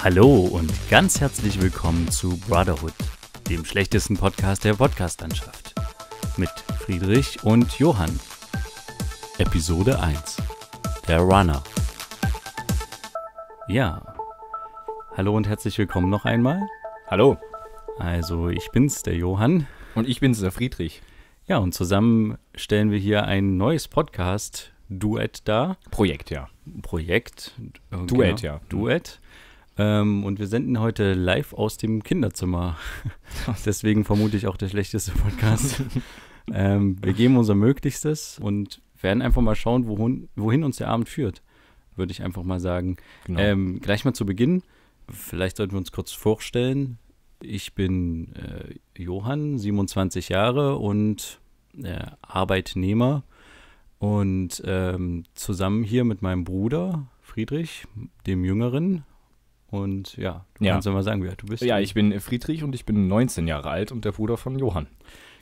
Hallo und ganz herzlich willkommen zu Brotherhood, dem schlechtesten Podcast der Podcastlandschaft. Mit Friedrich und Johann. Episode 1. Der Runner. Ja. Hallo und herzlich willkommen noch einmal. Hallo. Also, ich bin's, der Johann. Und ich bin's, der Friedrich. Ja, und zusammen stellen wir hier ein neues Podcast-Duett dar. Projekt, ja. Projekt. Äh, Duett, genau. ja. Duett. Ähm, und wir senden heute live aus dem Kinderzimmer. Deswegen vermute ich auch der schlechteste Podcast. ähm, wir geben unser Möglichstes und werden einfach mal schauen, wohin, wohin uns der Abend führt, würde ich einfach mal sagen. Genau. Ähm, gleich mal zu Beginn, vielleicht sollten wir uns kurz vorstellen. Ich bin äh, Johann, 27 Jahre und äh, Arbeitnehmer. Und ähm, zusammen hier mit meinem Bruder Friedrich, dem Jüngeren, und ja, du ja. kannst ja mal sagen, wer du bist. Ja, ich bin Friedrich und ich bin 19 Jahre alt und der Bruder von Johann.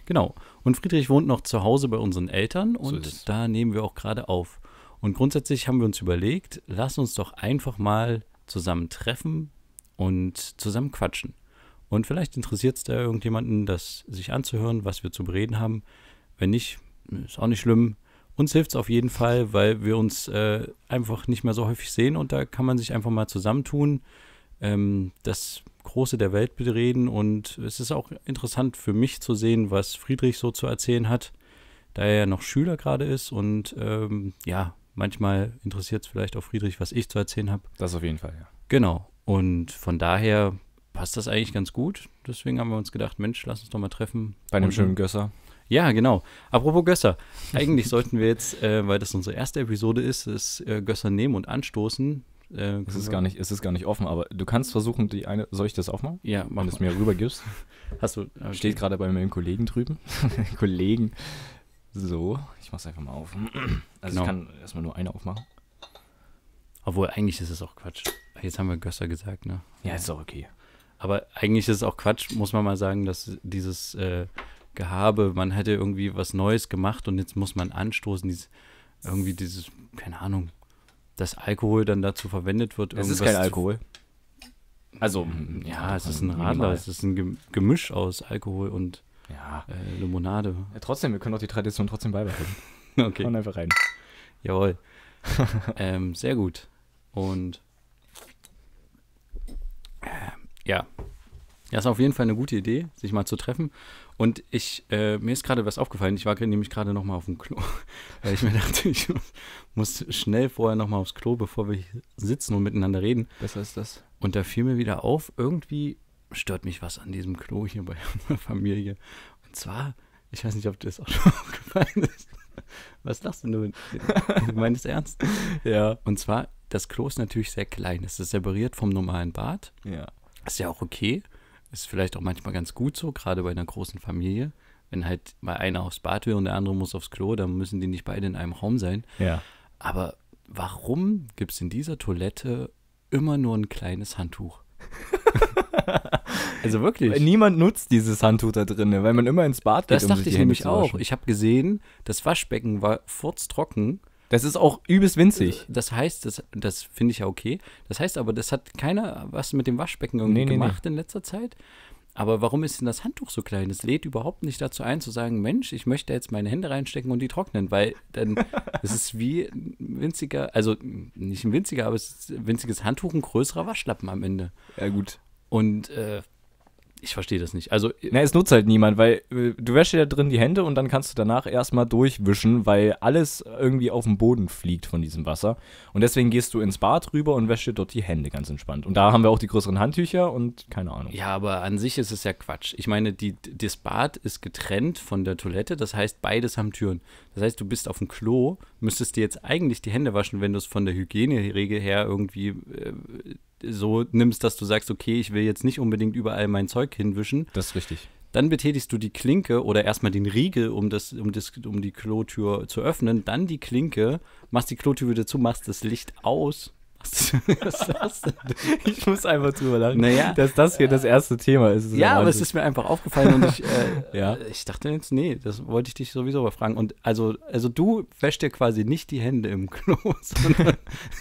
Genau. Und Friedrich wohnt noch zu Hause bei unseren Eltern und so da nehmen wir auch gerade auf. Und grundsätzlich haben wir uns überlegt, lass uns doch einfach mal zusammen treffen und zusammen quatschen. Und vielleicht interessiert es da irgendjemanden, das sich anzuhören, was wir zu bereden haben. Wenn nicht, ist auch nicht schlimm. Uns hilft es auf jeden Fall, weil wir uns äh, einfach nicht mehr so häufig sehen und da kann man sich einfach mal zusammentun, ähm, das Große der Welt bereden und es ist auch interessant für mich zu sehen, was Friedrich so zu erzählen hat, da er ja noch Schüler gerade ist und ähm, ja, manchmal interessiert es vielleicht auch Friedrich, was ich zu erzählen habe. Das auf jeden Fall, ja. Genau. Und von daher passt das eigentlich ganz gut. Deswegen haben wir uns gedacht, Mensch, lass uns doch mal treffen. Bei einem und, schönen Gösser. Ja, genau. Apropos Gösser. Eigentlich sollten wir jetzt, äh, weil das unsere erste Episode ist, das äh, Gösser nehmen und anstoßen. Äh, es, ist gar nicht, es ist gar nicht offen, aber du kannst versuchen, die eine. Soll ich das aufmachen? Ja, mach Wenn du es mir rübergibst. Hast du. Okay. Steht gerade bei meinem Kollegen drüben. Kollegen. So, ich mach's einfach mal auf. Also genau. ich kann erstmal nur eine aufmachen. Obwohl, eigentlich ist es auch Quatsch. Jetzt haben wir Gösser gesagt, ne? Ja, ist auch okay. Aber eigentlich ist es auch Quatsch, muss man mal sagen, dass dieses äh, Gehabe, man hätte irgendwie was Neues gemacht und jetzt muss man anstoßen, dieses, irgendwie dieses, keine Ahnung, dass Alkohol dann dazu verwendet wird. Es ist kein Alkohol. Also, ja, ja es ist ein Radler, minimal. es ist ein Gemisch aus Alkohol und ja. äh, Limonade. Ja, trotzdem, wir können auch die Tradition trotzdem beibehalten. okay. Und einfach rein. Jawohl. ähm, sehr gut. Und äh, ja. Ja, ist auf jeden Fall eine gute Idee, sich mal zu treffen. Und ich, äh, mir ist gerade was aufgefallen. Ich war nämlich gerade nochmal auf dem Klo, weil ich mir dachte, ich muss schnell vorher nochmal aufs Klo, bevor wir sitzen und miteinander reden. Besser ist das. Und da fiel mir wieder auf, irgendwie stört mich was an diesem Klo hier bei meiner Familie. Und zwar, ich weiß nicht, ob dir das auch schon aufgefallen ist. Was lachst du nur? Du meinst ernst? Ja. Und zwar, das Klo ist natürlich sehr klein. Es ist separiert vom normalen Bad. Ja. Ist ja auch okay. Ist vielleicht auch manchmal ganz gut so, gerade bei einer großen Familie. Wenn halt mal einer aufs Bad will und der andere muss aufs Klo, dann müssen die nicht beide in einem Raum sein. Ja. Aber warum gibt es in dieser Toilette immer nur ein kleines Handtuch? also wirklich. Niemand nutzt dieses Handtuch da drin, weil man immer ins Bad geht. Das um dachte ich nämlich auch. Ich habe gesehen, das Waschbecken war furztrocken. trocken das ist auch übelst winzig. Äh, das heißt, das, das finde ich ja okay. Das heißt aber, das hat keiner was mit dem Waschbecken irgendwie nee, nee, gemacht nee. in letzter Zeit. Aber warum ist denn das Handtuch so klein? Es lädt überhaupt nicht dazu ein, zu sagen, Mensch, ich möchte jetzt meine Hände reinstecken und die trocknen, weil dann es ist wie ein winziger, also nicht ein winziger, aber es ist ein winziges Handtuch, ein größerer Waschlappen am Ende. Ja, gut. Und äh, ich verstehe das nicht. Also, äh, Na, es nutzt halt niemand, weil äh, du wäschst dir da drin die Hände und dann kannst du danach erstmal durchwischen, weil alles irgendwie auf den Boden fliegt von diesem Wasser. Und deswegen gehst du ins Bad rüber und wäschst dir dort die Hände ganz entspannt. Und da haben wir auch die größeren Handtücher und keine Ahnung. Ja, aber an sich ist es ja Quatsch. Ich meine, die, das Bad ist getrennt von der Toilette, das heißt, beides haben Türen. Das heißt, du bist auf dem Klo, müsstest dir jetzt eigentlich die Hände waschen, wenn du es von der Hygieneregel her irgendwie äh, so nimmst, dass du sagst, okay, ich will jetzt nicht unbedingt überall mein Zeug hinwischen. Das ist richtig. Dann betätigst du die Klinke oder erstmal den Riegel, um, das, um, das, um die Klotür zu öffnen, dann die Klinke, machst die Klotür wieder zu, machst das Licht aus was das denn? Ich muss einfach drüber lachen, naja, dass das hier das erste Thema ist. ja, aber es ist mir einfach aufgefallen und ich, äh, ja. ich dachte jetzt, nee, das wollte ich dich sowieso überfragen. Und also, also du wäschst dir quasi nicht die Hände im Klo, sondern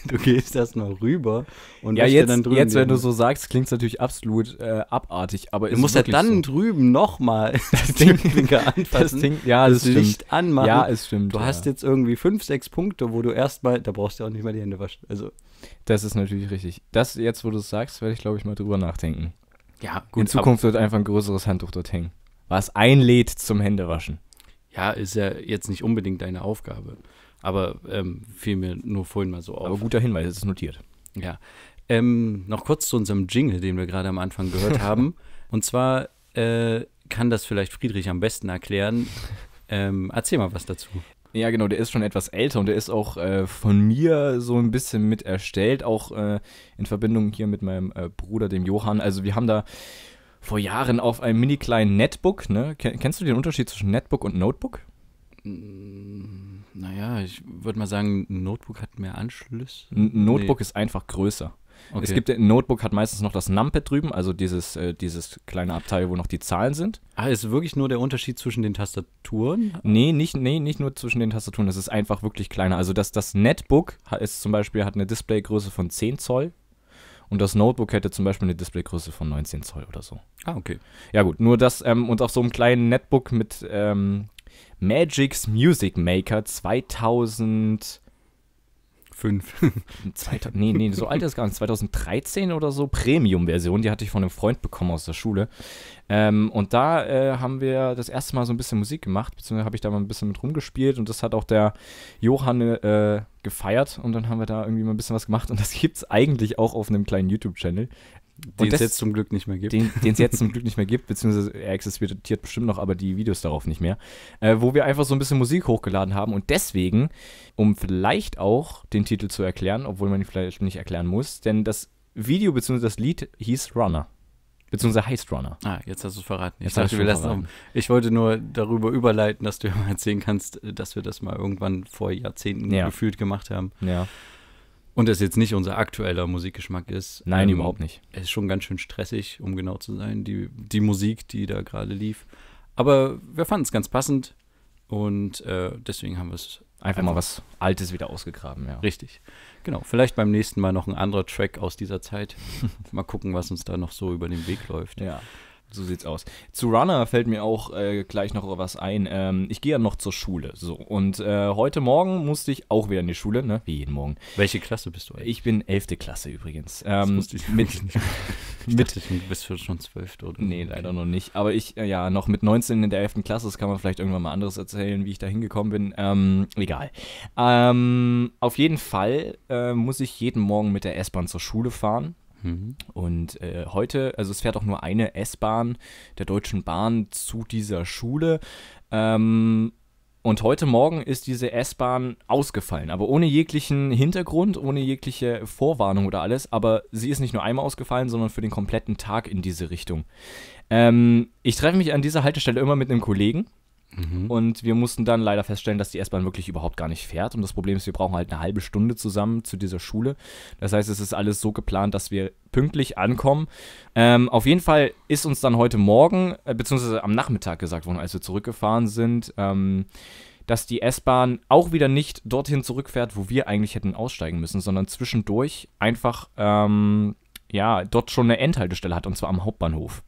du gehst erst mal rüber und ja, jetzt, dann drüben. Jetzt, wenn du so sagst, klingt es natürlich absolut äh, abartig, aber Du musst ja dann so. drüben nochmal das Ding anfassen, das Ding, ja, das, das stimmt. Licht anmachen. Ja, es stimmt. Du ja. hast jetzt irgendwie fünf, sechs Punkte, wo du erstmal, da brauchst du auch nicht mal die Hände waschen. Also das ist natürlich richtig. Das jetzt, wo du es sagst, werde ich, glaube ich, mal drüber nachdenken. Ja, gut. In Zukunft wird einfach ein größeres Handtuch dort hängen. Was einlädt zum Händewaschen. Ja, ist ja jetzt nicht unbedingt deine Aufgabe. Aber ähm, fiel mir nur vorhin mal so auf. Aber guter Hinweis, es ist notiert. Ja. Ähm, noch kurz zu unserem Jingle, den wir gerade am Anfang gehört haben. Und zwar äh, kann das vielleicht Friedrich am besten erklären. Ähm, erzähl mal was dazu. Ja, genau, der ist schon etwas älter und der ist auch äh, von mir so ein bisschen mit erstellt, auch äh, in Verbindung hier mit meinem äh, Bruder, dem Johann. Also wir haben da vor Jahren auf einem mini kleinen Netbook, ne? kennst du den Unterschied zwischen Netbook und Notebook? Hm, naja, ich würde mal sagen, Notebook hat mehr Anschlüsse. N Notebook nee. ist einfach größer. Okay. Es gibt ein äh, Notebook hat meistens noch das Numpad drüben, also dieses, äh, dieses kleine Abteil, wo noch die Zahlen sind. Ah, ist wirklich nur der Unterschied zwischen den Tastaturen? Nee, nicht, nee, nicht nur zwischen den Tastaturen, es ist einfach wirklich kleiner. Also das, das Netbook ist zum Beispiel, hat eine Displaygröße von 10 Zoll und das Notebook hätte zum Beispiel eine Displaygröße von 19 Zoll oder so. Ah, okay. Ja gut, nur das ähm, und auch so ein kleinen Netbook mit ähm, Magic's Music Maker 2000 Fünf. nee, nee, so alt ist gar nicht. 2013 oder so, Premium-Version, die hatte ich von einem Freund bekommen aus der Schule. Ähm, und da äh, haben wir das erste Mal so ein bisschen Musik gemacht, beziehungsweise habe ich da mal ein bisschen mit rumgespielt und das hat auch der Johann äh, gefeiert und dann haben wir da irgendwie mal ein bisschen was gemacht und das gibt es eigentlich auch auf einem kleinen YouTube-Channel. Den es jetzt zum Glück nicht mehr gibt. Den es jetzt zum Glück nicht mehr gibt, beziehungsweise er existiert bestimmt noch, aber die Videos darauf nicht mehr. Äh, wo wir einfach so ein bisschen Musik hochgeladen haben und deswegen, um vielleicht auch den Titel zu erklären, obwohl man ihn vielleicht nicht erklären muss, denn das Video bzw. das Lied hieß Runner. Beziehungsweise heißt Runner. Ah, jetzt hast du es verraten. Ich, dachte, wir lassen um. ich wollte nur darüber überleiten, dass du mal erzählen kannst, äh, dass wir das mal irgendwann vor Jahrzehnten ja. gefühlt gemacht haben. Ja. Und das jetzt nicht unser aktueller Musikgeschmack ist. Nein, ähm, überhaupt nicht. Es ist schon ganz schön stressig, um genau zu sein, die, die Musik, die da gerade lief. Aber wir fanden es ganz passend und äh, deswegen haben wir es. Einfach, einfach mal was Altes wieder ausgegraben, ja. Richtig. Genau. Vielleicht beim nächsten Mal noch ein anderer Track aus dieser Zeit. mal gucken, was uns da noch so über den Weg läuft. Ja. So sieht's aus. Zu Runner fällt mir auch äh, gleich noch was ein. Ähm, ich gehe ja noch zur Schule. So. Und äh, heute Morgen musste ich auch wieder in die Schule, ne? Wie jeden Morgen. Welche Klasse bist du eigentlich? Ich bin 11. Klasse übrigens. Ähm, das ich mit, ich dachte, du bist schon 12. oder? Nee, leider noch nicht. Aber ich, äh, ja, noch mit 19 in der 11. Klasse, das kann man vielleicht irgendwann mal anderes erzählen, wie ich da hingekommen bin. Ähm, egal. Ähm, auf jeden Fall äh, muss ich jeden Morgen mit der S-Bahn zur Schule fahren. Mhm. Und äh, heute, also es fährt auch nur eine S-Bahn der Deutschen Bahn zu dieser Schule. Ähm, und heute Morgen ist diese S-Bahn ausgefallen, aber ohne jeglichen Hintergrund, ohne jegliche Vorwarnung oder alles. Aber sie ist nicht nur einmal ausgefallen, sondern für den kompletten Tag in diese Richtung. Ähm, ich treffe mich an dieser Haltestelle immer mit einem Kollegen, Mhm. Und wir mussten dann leider feststellen, dass die S-Bahn wirklich überhaupt gar nicht fährt. Und das Problem ist, wir brauchen halt eine halbe Stunde zusammen zu dieser Schule. Das heißt, es ist alles so geplant, dass wir pünktlich ankommen. Ähm, auf jeden Fall ist uns dann heute Morgen, äh, beziehungsweise am Nachmittag gesagt worden, als wir zurückgefahren sind, ähm, dass die S-Bahn auch wieder nicht dorthin zurückfährt, wo wir eigentlich hätten aussteigen müssen, sondern zwischendurch einfach ähm, ja dort schon eine Endhaltestelle hat und zwar am Hauptbahnhof.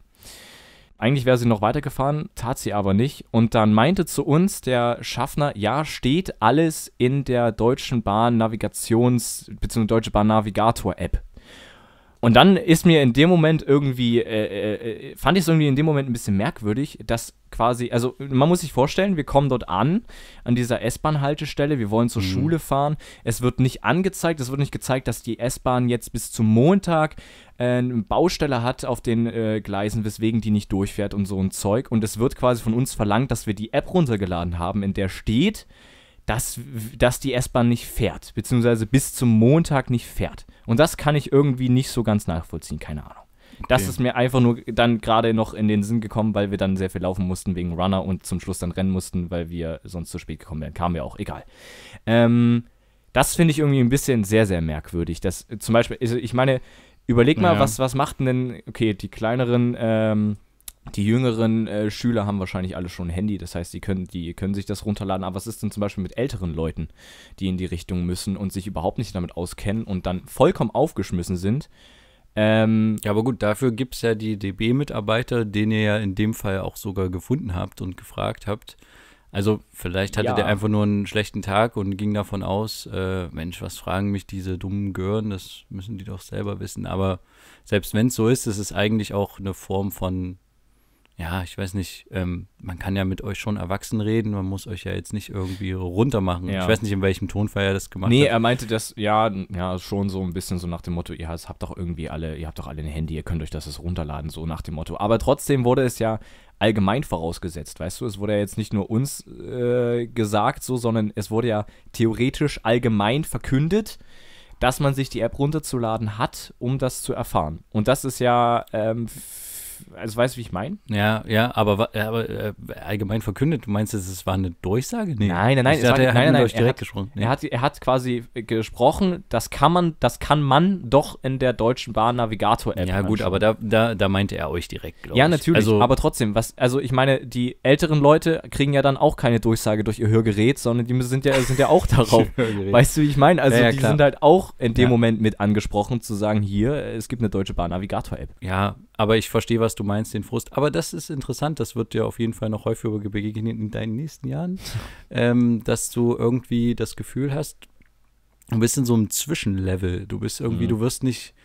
Eigentlich wäre sie noch weitergefahren, tat sie aber nicht. Und dann meinte zu uns der Schaffner, ja, steht alles in der Deutschen Bahn Navigations- bzw. Deutsche Bahn Navigator App. Und dann ist mir in dem Moment irgendwie, äh, äh, äh fand ich es irgendwie in dem Moment ein bisschen merkwürdig, dass quasi, also man muss sich vorstellen, wir kommen dort an, an dieser S-Bahn-Haltestelle, wir wollen zur mhm. Schule fahren. Es wird nicht angezeigt, es wird nicht gezeigt, dass die S-Bahn jetzt bis zum Montag äh, eine Baustelle hat auf den äh, Gleisen, weswegen die nicht durchfährt und so ein Zeug. Und es wird quasi von uns verlangt, dass wir die App runtergeladen haben, in der steht, dass, dass die S-Bahn nicht fährt, beziehungsweise bis zum Montag nicht fährt. Und das kann ich irgendwie nicht so ganz nachvollziehen, keine Ahnung. Okay. Das ist mir einfach nur dann gerade noch in den Sinn gekommen, weil wir dann sehr viel laufen mussten wegen Runner und zum Schluss dann rennen mussten, weil wir sonst zu spät gekommen wären. Kamen wir auch, egal. Ähm, das finde ich irgendwie ein bisschen sehr, sehr merkwürdig. Dass, zum Beispiel, also ich meine, überleg mal, ja. was, was macht denn, okay, die kleineren ähm, die jüngeren äh, Schüler haben wahrscheinlich alle schon ein Handy, das heißt, die können, die können sich das runterladen. Aber was ist denn zum Beispiel mit älteren Leuten, die in die Richtung müssen und sich überhaupt nicht damit auskennen und dann vollkommen aufgeschmissen sind? Ähm, ja, aber gut, dafür gibt es ja die DB-Mitarbeiter, den ihr ja in dem Fall auch sogar gefunden habt und gefragt habt. Also vielleicht hatte ja. der einfach nur einen schlechten Tag und ging davon aus, äh, Mensch, was fragen mich diese dummen Gören, das müssen die doch selber wissen. Aber selbst wenn es so ist, ist es eigentlich auch eine Form von ja, ich weiß nicht, ähm, man kann ja mit euch schon erwachsen reden, man muss euch ja jetzt nicht irgendwie runtermachen. Ja. Ich weiß nicht, in welchem Tonfall er das gemacht nee, hat. Nee, er meinte das, ja, ja, schon so ein bisschen so nach dem Motto, ihr habt doch irgendwie alle, ihr habt doch alle ein Handy, ihr könnt euch das jetzt runterladen, so nach dem Motto. Aber trotzdem wurde es ja allgemein vorausgesetzt, weißt du, es wurde ja jetzt nicht nur uns äh, gesagt so, sondern es wurde ja theoretisch allgemein verkündet, dass man sich die App runterzuladen hat, um das zu erfahren. Und das ist ja ähm, also weißt du, wie ich meine? Ja, ja, aber, aber äh, allgemein verkündet, du meinst, es war eine Durchsage? Nee. Nein, nein, nein, ich dachte, war, er nein, nein, nein, direkt er hat, gesprochen. Nee. Er, hat, er hat quasi äh, gesprochen, das kann man, das kann man doch in der Deutschen Bahn Navigator-App. Ja, gut, anschauen. aber da, da, da meinte er euch direkt, glaube ich. Ja, natürlich, also, aber trotzdem, was, also ich meine, die älteren Leute kriegen ja dann auch keine Durchsage durch ihr Hörgerät, sondern die sind ja, sind ja auch darauf. weißt du, wie ich meine? Also ja, ja, die klar. sind halt auch in dem ja. Moment mit angesprochen, zu sagen, hier, es gibt eine Deutsche Bahn Navigator-App. Ja, aber ich verstehe, was du meinst, den Frust. Aber das ist interessant, das wird dir auf jeden Fall noch häufiger begegnen in deinen nächsten Jahren, ähm, dass du irgendwie das Gefühl hast, du bist in so einem Zwischenlevel. Du bist irgendwie, mhm. du wirst nicht,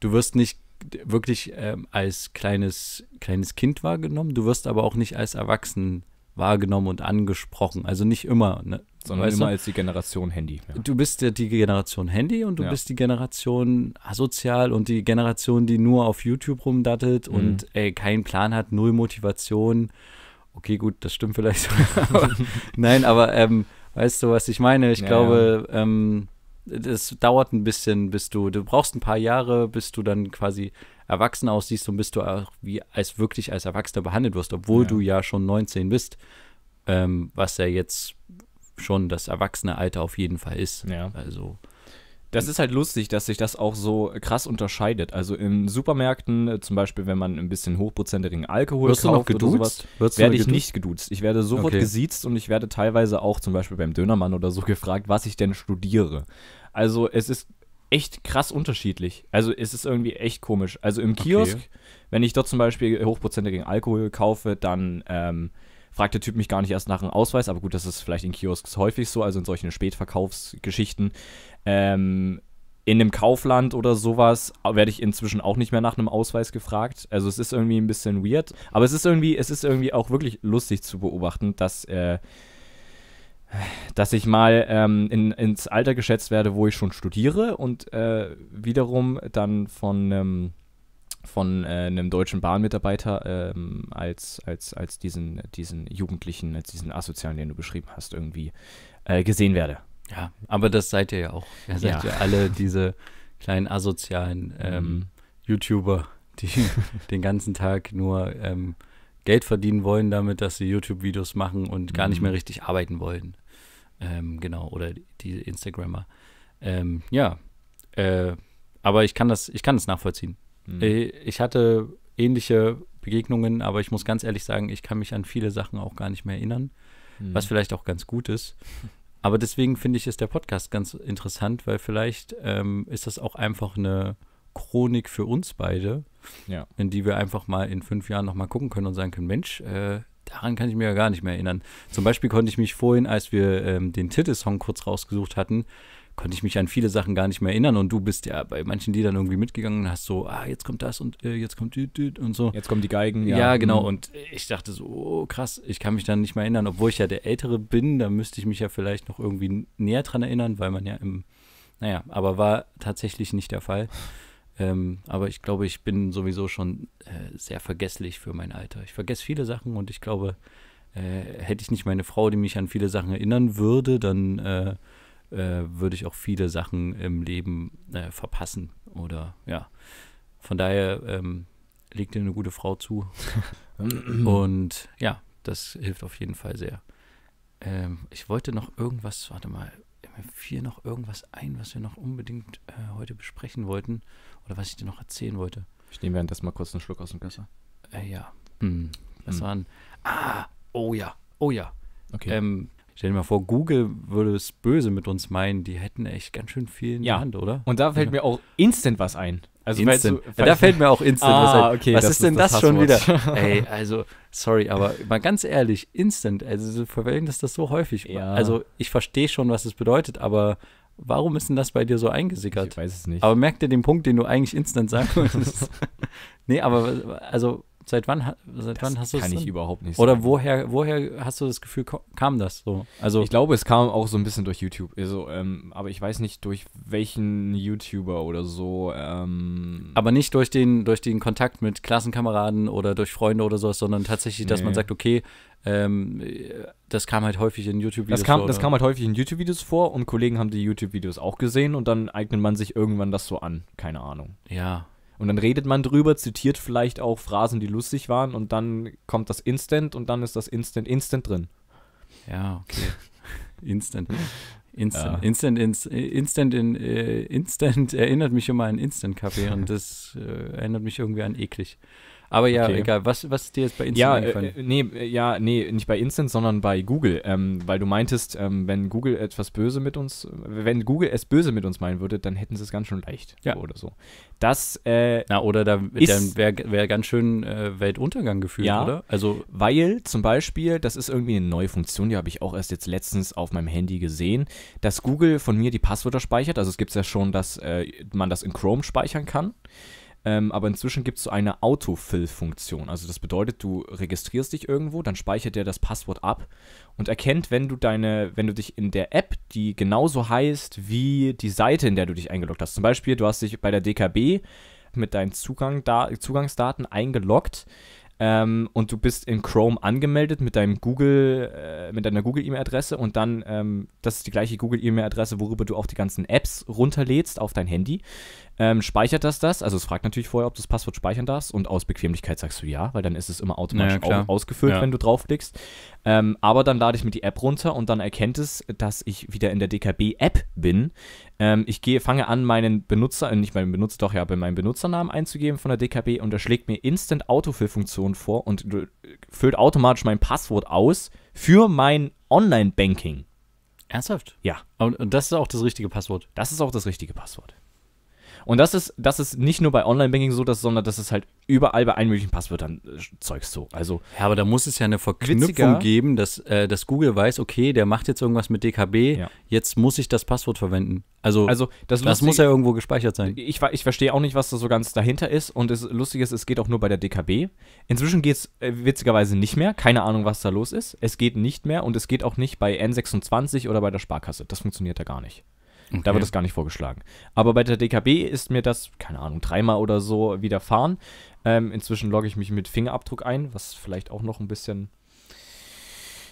du wirst nicht wirklich ähm, als kleines, kleines Kind wahrgenommen, du wirst aber auch nicht als Erwachsen wahrgenommen und angesprochen. Also nicht immer. Ne? sondern weißt immer du? als die Generation Handy. Ja. Du bist ja die Generation Handy und du ja. bist die Generation asozial und die Generation, die nur auf YouTube rumdattelt mhm. und ey, keinen Plan hat, null Motivation. Okay, gut, das stimmt vielleicht. aber, nein, aber ähm, weißt du, was ich meine? Ich ja, glaube, ähm, dauert ein bisschen, bis du, du brauchst ein paar Jahre, bis du dann quasi erwachsen aussiehst und bis du auch wie als wirklich als Erwachsener behandelt wirst, obwohl ja. du ja schon 19 bist, ähm, was ja jetzt schon das erwachsene Alter auf jeden Fall ist. Ja. Also. Das ist halt lustig, dass sich das auch so krass unterscheidet. Also in Supermärkten, äh, zum Beispiel, wenn man ein bisschen hochprozentigen Alkohol Wirst kauft oder sowas, Wirst werde ich geduzt? nicht geduzt. Ich werde sofort okay. gesiezt und ich werde teilweise auch zum Beispiel beim Dönermann oder so gefragt, was ich denn studiere. Also es ist echt krass unterschiedlich. Also es ist irgendwie echt komisch. Also im Kiosk, okay. wenn ich dort zum Beispiel hochprozentigen Alkohol kaufe, dann ähm, fragt der Typ mich gar nicht erst nach einem Ausweis, aber gut, das ist vielleicht in Kiosks häufig so, also in solchen Spätverkaufsgeschichten. Ähm, in einem Kaufland oder sowas werde ich inzwischen auch nicht mehr nach einem Ausweis gefragt. Also es ist irgendwie ein bisschen weird, aber es ist irgendwie, es ist irgendwie auch wirklich lustig zu beobachten, dass äh, dass ich mal ähm, in, ins Alter geschätzt werde, wo ich schon studiere und äh, wiederum dann von einem ähm, von äh, einem deutschen Bahnmitarbeiter ähm, als, als, als diesen, diesen Jugendlichen, als diesen Asozialen, den du beschrieben hast, irgendwie äh, gesehen werde. Ja, aber das seid ihr ja auch. Ihr seid ja, ja alle diese kleinen asozialen ähm, mhm. YouTuber, die den ganzen Tag nur ähm, Geld verdienen wollen damit, dass sie YouTube-Videos machen und gar nicht mhm. mehr richtig arbeiten wollen. Ähm, genau, oder die Instagrammer. Ähm, ja, äh, aber ich kann das, ich kann das nachvollziehen. Hm. Ich hatte ähnliche Begegnungen, aber ich muss ganz ehrlich sagen, ich kann mich an viele Sachen auch gar nicht mehr erinnern, hm. was vielleicht auch ganz gut ist. Aber deswegen finde ich, ist der Podcast ganz interessant, weil vielleicht ähm, ist das auch einfach eine Chronik für uns beide, ja. in die wir einfach mal in fünf Jahren nochmal gucken können und sagen können, Mensch, äh, daran kann ich mir ja gar nicht mehr erinnern. Zum Beispiel konnte ich mich vorhin, als wir ähm, den Titelsong kurz rausgesucht hatten, konnte ich mich an viele Sachen gar nicht mehr erinnern und du bist ja bei manchen Liedern irgendwie mitgegangen und hast so, ah, jetzt kommt das und äh, jetzt kommt die, die und so. Jetzt kommen die Geigen, ja. Ja, genau. Mhm. Und ich dachte so, oh, krass, ich kann mich dann nicht mehr erinnern, obwohl ich ja der Ältere bin, da müsste ich mich ja vielleicht noch irgendwie näher dran erinnern, weil man ja im, naja, aber war tatsächlich nicht der Fall. Ähm, aber ich glaube, ich bin sowieso schon äh, sehr vergesslich für mein Alter. Ich vergesse viele Sachen und ich glaube, äh, hätte ich nicht meine Frau, die mich an viele Sachen erinnern würde, dann äh, äh, würde ich auch viele Sachen im Leben äh, verpassen. Oder ja. Von daher ähm, legt dir eine gute Frau zu. Und ja, das hilft auf jeden Fall sehr. Ähm, ich wollte noch irgendwas, warte mal, mir fiel noch irgendwas ein, was wir noch unbedingt äh, heute besprechen wollten oder was ich dir noch erzählen wollte. Ich nehme währenddessen mal kurz einen Schluck aus dem Wasser. Äh, ja. Hm. Das hm. waren. Ah, oh ja, oh ja. Okay. Ähm, Stell dir mal vor, Google würde es böse mit uns meinen. Die hätten echt ganz schön viel in ja. der Hand, oder? Und da fällt ja. mir auch instant was ein. Also instant. Falls du, falls da fällt mir auch instant ah, was ein. Okay, was ist denn das, das schon wieder? Ey, also, sorry, aber mal ganz ehrlich, instant, also sie verwenden das, so häufig. Also ich verstehe schon, was es bedeutet, aber Warum ist denn das bei dir so eingesickert? Ich weiß es nicht. Aber merkt ihr den Punkt, den du eigentlich instant sagen würdest? nee, aber also Seit wann, seit das wann hast du das? Kann ich denn? überhaupt nicht. Oder sagen. woher, woher hast du das Gefühl, kam das so? Also ich glaube, es kam auch so ein bisschen durch YouTube. Also, ähm, aber ich weiß nicht durch welchen YouTuber oder so. Ähm aber nicht durch den, durch den Kontakt mit Klassenkameraden oder durch Freunde oder sowas, sondern tatsächlich, dass nee. man sagt, okay, ähm, das kam halt häufig in YouTube-Videos das kam, vor. Das kam halt häufig in YouTube-Videos vor und Kollegen haben die YouTube-Videos auch gesehen und dann eignet man sich irgendwann das so an. Keine Ahnung. Ja, und dann redet man drüber, zitiert vielleicht auch Phrasen, die lustig waren und dann kommt das Instant und dann ist das Instant Instant drin. Ja, okay. Instant. Instant, ja. Instant, ins, Instant, äh, Instant erinnert mich immer an Instant-Kaffee und das äh, erinnert mich irgendwie an eklig. Aber ja, okay. egal. Was, was ist dir jetzt bei Instant ja, eingefallen? Äh, äh nee, äh, ja, nee, nicht bei Instant, sondern bei Google. Ähm, weil du meintest, ähm, wenn Google etwas böse mit uns, wenn Google es böse mit uns meinen würde, dann hätten sie es ganz schön leicht. Ja. Oder so. Das, äh, Na, oder da, dann wäre wär ganz schön äh, Weltuntergang gefühlt, ja, oder? Also, weil zum Beispiel, das ist irgendwie eine neue Funktion, die habe ich auch erst jetzt letztens auf meinem Handy gesehen, dass Google von mir die Passwörter speichert. Also, es gibt ja schon, dass äh, man das in Chrome speichern kann. Ähm, aber inzwischen gibt es so eine Autofill-Funktion. Also das bedeutet, du registrierst dich irgendwo, dann speichert der das Passwort ab und erkennt, wenn du deine, wenn du dich in der App, die genauso heißt wie die Seite, in der du dich eingeloggt hast. Zum Beispiel, du hast dich bei der DKB mit deinen Zugang da, Zugangsdaten eingeloggt. Ähm, und du bist in Chrome angemeldet mit deinem Google, äh, mit deiner Google-E-Mail-Adresse und dann, ähm, das ist die gleiche Google-E-Mail-Adresse, worüber du auch die ganzen Apps runterlädst auf dein Handy ähm, speichert das das. Also es fragt natürlich vorher, ob du das Passwort speichern darfst und aus Bequemlichkeit sagst du ja, weil dann ist es immer automatisch naja, ausgefüllt, ja. wenn du draufklickst. Ähm, aber dann lade ich mir die App runter und dann erkennt es, dass ich wieder in der DKB-App bin. Ähm, ich gehe, fange an, meinen Benutzer, äh, nicht meinen Benutzer, doch ja, meinen Benutzernamen einzugeben von der DKB und er schlägt mir Instant Autofill-Funktion vor und äh, füllt automatisch mein Passwort aus für mein Online-Banking. Ernsthaft? Ja. Und das ist auch das richtige Passwort. Das ist auch das richtige Passwort. Und das ist, das ist nicht nur bei Online-Banking so, dass, sondern das ist halt überall bei allen möglichen Passwörtern äh, Zeugs so. Also, ja, aber da muss es ja eine Verknüpfung witziger. geben, dass, äh, dass Google weiß, okay, der macht jetzt irgendwas mit DKB, ja. jetzt muss ich das Passwort verwenden. Also, also das, das muss ja irgendwo gespeichert sein. Ich, ich verstehe auch nicht, was da so ganz dahinter ist. Und das Lustige ist, es geht auch nur bei der DKB. Inzwischen geht es äh, witzigerweise nicht mehr. Keine Ahnung, was da los ist. Es geht nicht mehr und es geht auch nicht bei N26 oder bei der Sparkasse. Das funktioniert da gar nicht. Okay. Da wird das gar nicht vorgeschlagen. Aber bei der DKB ist mir das, keine Ahnung, dreimal oder so widerfahren. Ähm, inzwischen logge ich mich mit Fingerabdruck ein, was vielleicht auch noch ein bisschen,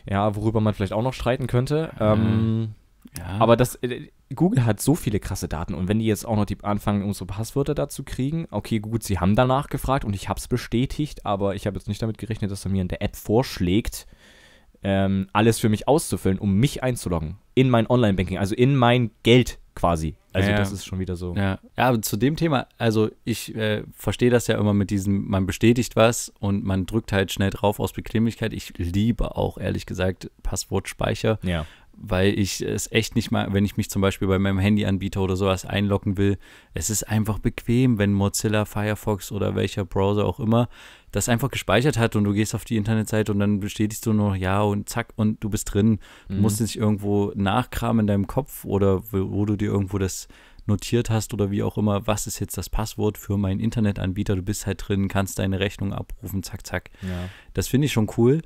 ja, worüber man vielleicht auch noch streiten könnte. Ähm, ja. Aber das, äh, Google hat so viele krasse Daten und wenn die jetzt auch noch die, anfangen, unsere Passwörter dazu kriegen, okay, gut, sie haben danach gefragt und ich habe es bestätigt, aber ich habe jetzt nicht damit gerechnet, dass er mir in der App vorschlägt, ähm, alles für mich auszufüllen, um mich einzuloggen in mein Online-Banking, also in mein Geld quasi. Also ja, das ist schon wieder so. Ja, ja aber zu dem Thema, also ich äh, verstehe das ja immer mit diesem, man bestätigt was und man drückt halt schnell drauf aus Bequemlichkeit. Ich liebe auch, ehrlich gesagt, Passwortspeicher. Ja weil ich es echt nicht mal, wenn ich mich zum Beispiel bei meinem Handyanbieter oder sowas einloggen will, es ist einfach bequem, wenn Mozilla, Firefox oder welcher Browser auch immer das einfach gespeichert hat und du gehst auf die Internetseite und dann bestätigst du nur ja und zack und du bist drin. Du mhm. musst nicht irgendwo nachkramen in deinem Kopf oder wo, wo du dir irgendwo das notiert hast oder wie auch immer, was ist jetzt das Passwort für meinen Internetanbieter, du bist halt drin, kannst deine Rechnung abrufen, zack, zack. Ja. Das finde ich schon cool.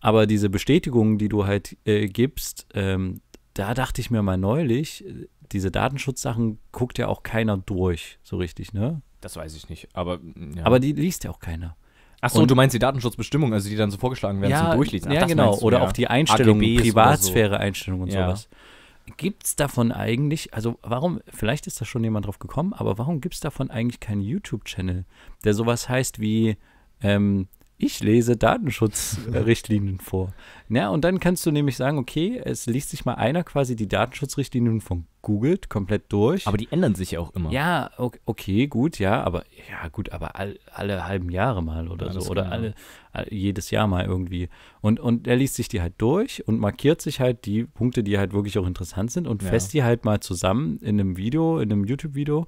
Aber diese Bestätigung, die du halt äh, gibst, ähm, da dachte ich mir mal neulich, äh, diese Datenschutzsachen guckt ja auch keiner durch, so richtig, ne? Das weiß ich nicht, aber. Mm, ja. Aber die liest ja auch keiner. Achso, du meinst die Datenschutzbestimmungen, also die dann so vorgeschlagen werden ja, zum Durchlesen. Ach, ja, genau. Du, oder ja. auch die Einstellungen, Privatsphäre-Einstellungen und ja. sowas. Gibt es davon eigentlich, also warum, vielleicht ist da schon jemand drauf gekommen, aber warum gibt es davon eigentlich keinen YouTube-Channel, der sowas heißt wie ähm, ich lese Datenschutzrichtlinien vor. Ja, und dann kannst du nämlich sagen, okay, es liest sich mal einer quasi die Datenschutzrichtlinien von Google komplett durch. Aber die ändern sich ja auch immer. Ja, okay, gut, ja, aber ja, gut, aber all, alle halben Jahre mal oder ja, so oder alle, all, jedes Jahr mal irgendwie. Und und er liest sich die halt durch und markiert sich halt die Punkte, die halt wirklich auch interessant sind und ja. fest die halt mal zusammen in einem Video, in einem YouTube Video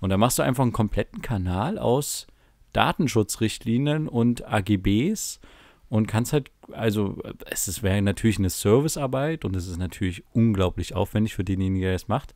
und dann machst du einfach einen kompletten Kanal aus Datenschutzrichtlinien und AGBs und kannst halt, also es wäre natürlich eine Servicearbeit und es ist natürlich unglaublich aufwendig für denjenigen, der es macht.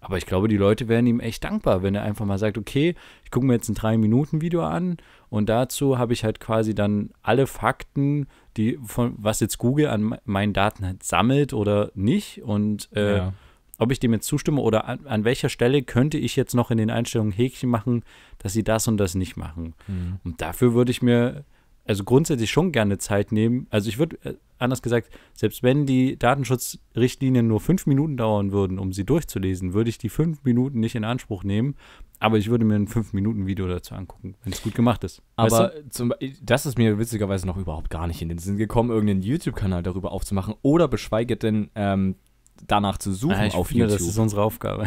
Aber ich glaube, die Leute wären ihm echt dankbar, wenn er einfach mal sagt, okay, ich gucke mir jetzt ein 3-Minuten-Video an und dazu habe ich halt quasi dann alle Fakten, die von was jetzt Google an meinen Daten halt sammelt oder nicht. Und äh, ja ob ich dem jetzt zustimme oder an, an, welcher Stelle könnte ich jetzt noch in den Einstellungen Häkchen machen, dass sie das und das nicht machen. Mhm. Und dafür würde ich mir also grundsätzlich schon gerne Zeit nehmen. Also ich würde, äh, anders gesagt, selbst wenn die Datenschutzrichtlinien nur fünf Minuten dauern würden, um sie durchzulesen, würde ich die fünf Minuten nicht in Anspruch nehmen. Aber ich würde mir ein fünf Minuten Video dazu angucken, wenn es gut gemacht ist. Aber weißt du? zum, das ist mir witzigerweise noch überhaupt gar nicht in den Sinn gekommen, irgendeinen YouTube-Kanal darüber aufzumachen oder beschweige denn ähm, danach zu suchen ja, ich auf finde, YouTube. Das ist unsere Aufgabe.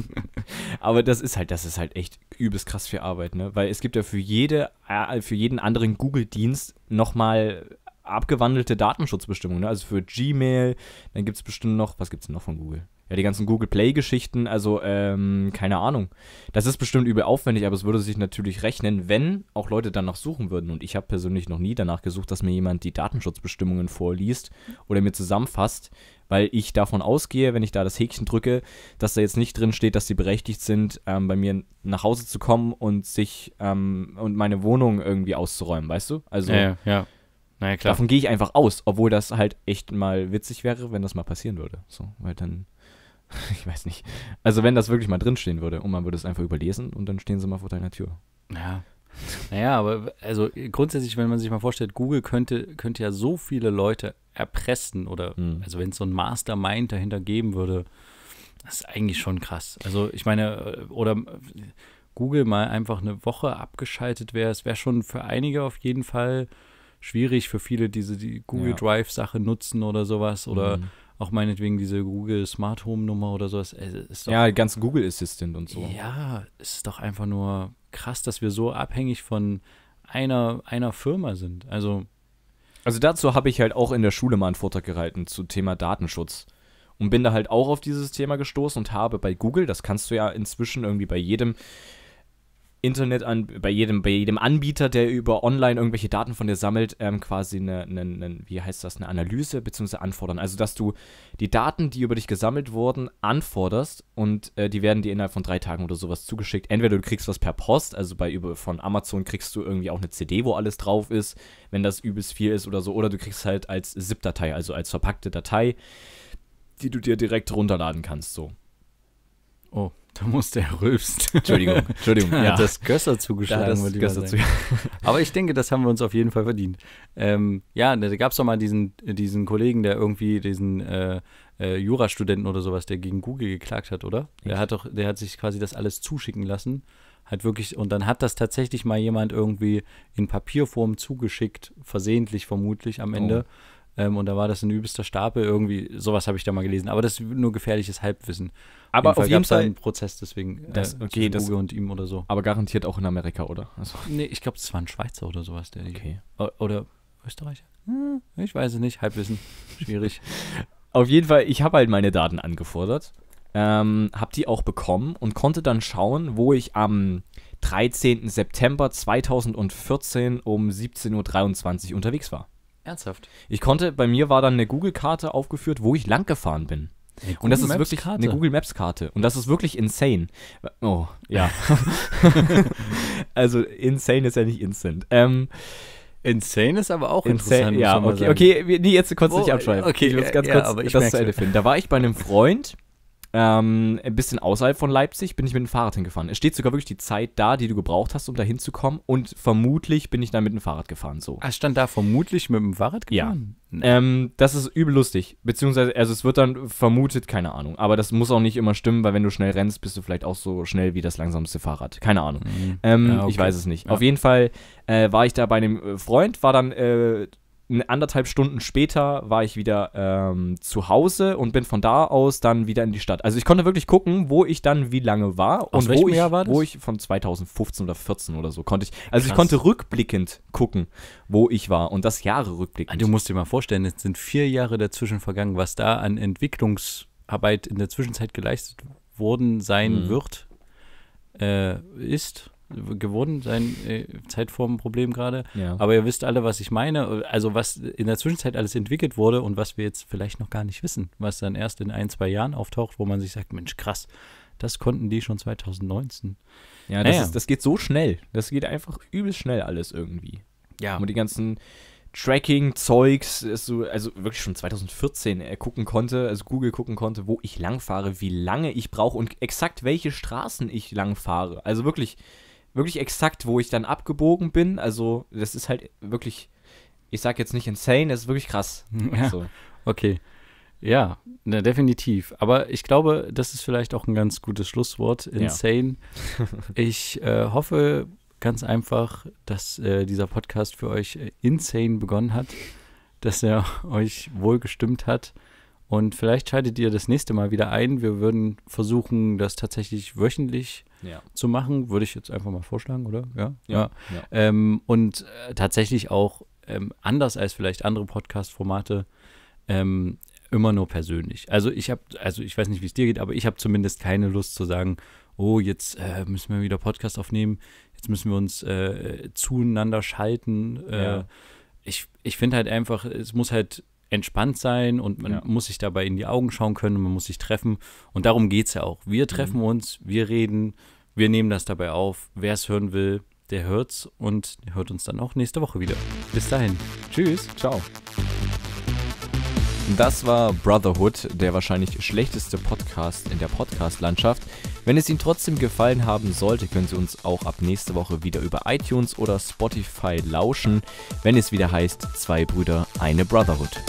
Aber das ist halt, das ist halt echt übelst krass für Arbeit, ne? Weil es gibt ja für jede, äh, für jeden anderen Google-Dienst nochmal abgewandelte Datenschutzbestimmungen, ne? also für Gmail, dann gibt es bestimmt noch, was gibt es noch von Google? Ja, die ganzen Google Play-Geschichten, also ähm, keine Ahnung. Das ist bestimmt übel aufwendig, aber es würde sich natürlich rechnen, wenn auch Leute danach suchen würden. Und ich habe persönlich noch nie danach gesucht, dass mir jemand die Datenschutzbestimmungen vorliest oder mir zusammenfasst, weil ich davon ausgehe, wenn ich da das Häkchen drücke, dass da jetzt nicht drin steht, dass sie berechtigt sind, ähm, bei mir nach Hause zu kommen und sich ähm, und meine Wohnung irgendwie auszuräumen, weißt du? Also ja. ja. Naja, klar. Davon gehe ich einfach aus, obwohl das halt echt mal witzig wäre, wenn das mal passieren würde. So, weil dann, ich weiß nicht. Also wenn das wirklich mal drinstehen würde und man würde es einfach überlesen und dann stehen sie mal vor deiner Tür. Ja. Naja, aber also grundsätzlich, wenn man sich mal vorstellt, Google könnte, könnte ja so viele Leute erpressen oder mhm. also wenn es so ein Mastermind dahinter geben würde, das ist eigentlich schon krass. Also ich meine, äh, oder äh, Google mal einfach eine Woche abgeschaltet wäre, es wäre schon für einige auf jeden Fall schwierig für viele, diese die Google ja. Drive-Sache nutzen oder sowas oder mhm. auch meinetwegen diese Google Smart Home-Nummer oder sowas. Doch, ja, ganz Google Assistant und so. Ja, es ist doch einfach nur krass, dass wir so abhängig von einer, einer Firma sind. Also. Also dazu habe ich halt auch in der Schule mal einen Vortrag gehalten zum Thema Datenschutz und bin da halt auch auf dieses Thema gestoßen und habe bei Google, das kannst du ja inzwischen irgendwie bei jedem Internet an, bei jedem, bei jedem Anbieter, der über online irgendwelche Daten von dir sammelt, ähm, quasi eine, eine, eine, wie heißt das, eine Analyse bzw. anfordern. Also dass du die Daten, die über dich gesammelt wurden, anforderst und äh, die werden dir innerhalb von drei Tagen oder sowas zugeschickt. Entweder du kriegst was per Post, also bei über von Amazon kriegst du irgendwie auch eine CD, wo alles drauf ist, wenn das übelst viel ist oder so, oder du kriegst halt als ZIP-Datei, also als verpackte Datei, die du dir direkt runterladen kannst, so. Oh. Da musste er rülpsen. Entschuldigung, Entschuldigung. Da, ja. Das Gösser zugeschlagen. Da das Gösser Aber ich denke, das haben wir uns auf jeden Fall verdient. Ähm, ja, da gab es doch mal diesen, diesen Kollegen, der irgendwie diesen äh, äh, Jurastudenten oder sowas, der gegen Google geklagt hat, oder? Der hat doch, der hat sich quasi das alles zuschicken lassen. Hat wirklich, und dann hat das tatsächlich mal jemand irgendwie in Papierform zugeschickt, versehentlich vermutlich am Ende. Oh ähm, und da war das ein übelster Stapel irgendwie. Sowas habe ich da mal gelesen. Aber das ist nur gefährliches Halbwissen. Aber auf jeden, auf jeden Fall Prozess deswegen. Das, äh, okay, das, Uwe und ihm oder so. Aber garantiert auch in Amerika, oder? Also. Nee, ich glaube, das war ein Schweizer oder sowas. Der okay. Die, oder Österreicher? Hm, ich weiß es nicht. Halbwissen. Schwierig. auf jeden Fall, ich habe halt meine Daten angefordert. Ähm, habe die auch bekommen und konnte dann schauen, wo ich am 13. September 2014 um 17.23 Uhr unterwegs war. Ernsthaft? Ich konnte, bei mir war dann eine Google-Karte aufgeführt, wo ich lang gefahren bin. Und das ist Maps wirklich Karte. eine Google Maps Karte. Und das ist wirklich insane. Oh, ja. also insane ist ja nicht instant. Ähm, insane ist aber auch insane, interessant. Ja, okay, okay, nee, jetzt konntest du oh, nicht abschreiben. Okay, ich will es äh, ganz ja, kurz das zu Ende finden. Da war ich bei einem Freund ähm, ein bisschen außerhalb von Leipzig, bin ich mit dem Fahrrad hingefahren. Es steht sogar wirklich die Zeit da, die du gebraucht hast, um da hinzukommen. Und vermutlich bin ich dann mit dem Fahrrad gefahren. So. Ah, stand da vermutlich mit dem Fahrrad gefahren? Ja. Ähm, das ist übel lustig. Beziehungsweise, also es wird dann vermutet, keine Ahnung. Aber das muss auch nicht immer stimmen, weil wenn du schnell rennst, bist du vielleicht auch so schnell wie das langsamste Fahrrad. Keine Ahnung. Mhm. Ähm, ja, okay. Ich weiß es nicht. Ja. Auf jeden Fall äh, war ich da bei einem Freund, war dann äh, anderthalb Stunden später war ich wieder ähm, zu Hause und bin von da aus dann wieder in die Stadt. Also ich konnte wirklich gucken, wo ich dann wie lange war und wo ich, wo ich, von 2015 oder 14 oder so konnte ich. Also Krass. ich konnte rückblickend gucken, wo ich war und das Jahre rückblickend. Ah, du musst dir mal vorstellen, es sind vier Jahre dazwischen vergangen, was da an Entwicklungsarbeit in der Zwischenzeit geleistet worden sein mhm. wird, äh, ist geworden, sein äh, Zeitformproblem gerade. Ja. Aber ihr wisst alle, was ich meine. Also was in der Zwischenzeit alles entwickelt wurde und was wir jetzt vielleicht noch gar nicht wissen, was dann erst in ein, zwei Jahren auftaucht, wo man sich sagt, Mensch, krass, das konnten die schon 2019. Ja, das, naja. ist, das geht so schnell. Das geht einfach übelst schnell alles irgendwie. Ja. Und die ganzen Tracking-Zeugs, äh, so, also wirklich schon 2014 äh, gucken konnte, also Google gucken konnte, wo ich langfahre, wie lange ich brauche und exakt welche Straßen ich langfahre. Also wirklich wirklich exakt, wo ich dann abgebogen bin. Also, das ist halt wirklich, ich sag jetzt nicht insane, das ist wirklich krass. Ja, so. Also. Okay. Ja, ne, definitiv. Aber ich glaube, das ist vielleicht auch ein ganz gutes Schlusswort. Insane. Ja. ich äh, hoffe ganz einfach, dass äh, dieser Podcast für euch äh, insane begonnen hat, dass er euch wohl gestimmt hat. Und vielleicht schaltet ihr das nächste Mal wieder ein. Wir würden versuchen, das tatsächlich wöchentlich zu ja. zu machen, würde ich jetzt einfach mal vorschlagen, oder? Ja. ja, ja. Ähm, und äh, tatsächlich auch ähm, anders als vielleicht andere Podcast-Formate ähm, immer nur persönlich. Also ich habe, also ich weiß nicht, wie es dir geht, aber ich habe zumindest keine Lust zu sagen, oh, jetzt äh, müssen wir wieder Podcast aufnehmen, jetzt müssen wir uns äh, zueinander schalten. Äh, ja. Ich, ich finde halt einfach, es muss halt entspannt sein und man ja. muss sich dabei in die Augen schauen können, und man muss sich treffen. Und darum geht es ja auch. Wir treffen mhm. uns, wir reden, wir nehmen das dabei auf. Wer es hören will, der hört's und hört uns dann auch nächste Woche wieder. Bis dahin. Tschüss. Ciao. Das war Brotherhood, der wahrscheinlich schlechteste Podcast in der Podcast-Landschaft. Wenn es Ihnen trotzdem gefallen haben sollte, können Sie uns auch ab nächste Woche wieder über iTunes oder Spotify lauschen, wenn es wieder heißt Zwei Brüder, eine Brotherhood.